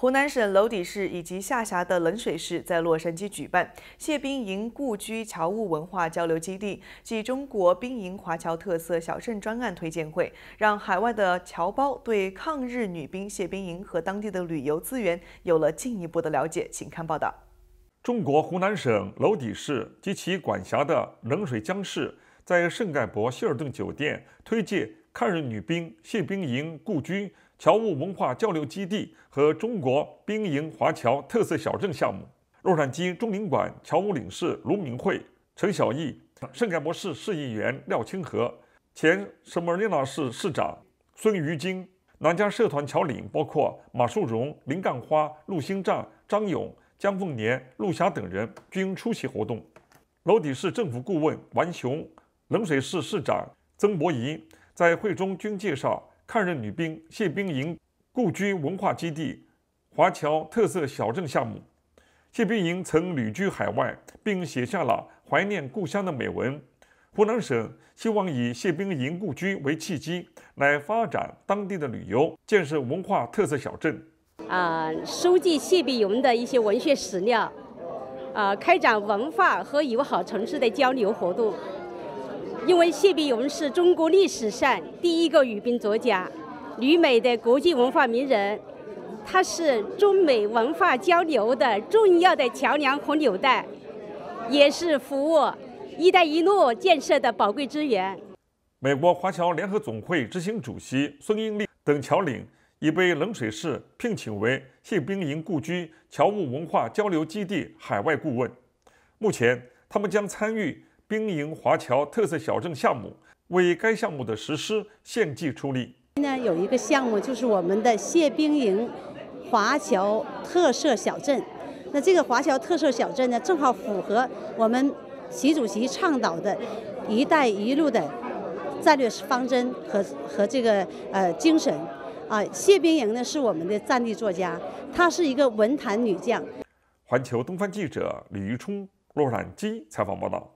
湖南省娄底市以及下辖的冷水市在洛杉矶举办谢冰莹故居侨务文化交流基地暨中国冰莹华侨特色小镇专案推荐会，让海外的侨胞对抗日女兵谢冰莹和当地的旅游资源有了进一步的了解。请看报道：中国湖南省娄底市及其管辖的冷水江市在圣盖博希尔顿酒店推介抗日女兵谢冰莹故居。侨务文化交流基地和中国兵营华侨特色小镇项目。洛杉矶中领馆侨务领事卢明慧、陈小义，圣盖博士市议员廖清河、前圣莫尼娜市市长孙于金，南加社团侨领包括马树荣、林干花、陆兴章、张勇、江凤年、陆霞等人均出席活动。娄底市政府顾问王雄，冷水市市长曾伯仪在会中均介绍。抗日女兵谢冰莹故居文化基地、华侨特色小镇项目。谢冰莹曾旅居海外，并写下了怀念故乡的美文。湖南省希望以谢冰莹故居为契机，来发展当地的旅游，建设文化特色小镇。啊，收集谢兵莹的一些文学史料，啊，开展文化和友好城市的交流活动。因为谢必勇是中国历史上第一个女兵作家，女美的国际文化名人，她是中美文化交流的重要的桥梁和纽带，也是服务“一带一路”建设的宝贵资源。美国华侨联合总会执行主席孙英利等侨领已被冷水市聘请为谢兵营故居侨务文化交流基地海外顾问，目前他们将参与。兵营华侨特色小镇项目为该项目的实施献计出力。呢，有一个项目就是我们的谢兵营华侨特色小镇。那这个华侨特色小镇呢，正好符合我们习主席倡导的一带一路的战略方针和和这个呃精神啊。谢兵营呢是我们的战地作家，她是一个文坛女将。环球东方记者李玉冲、洛冉基采访报道。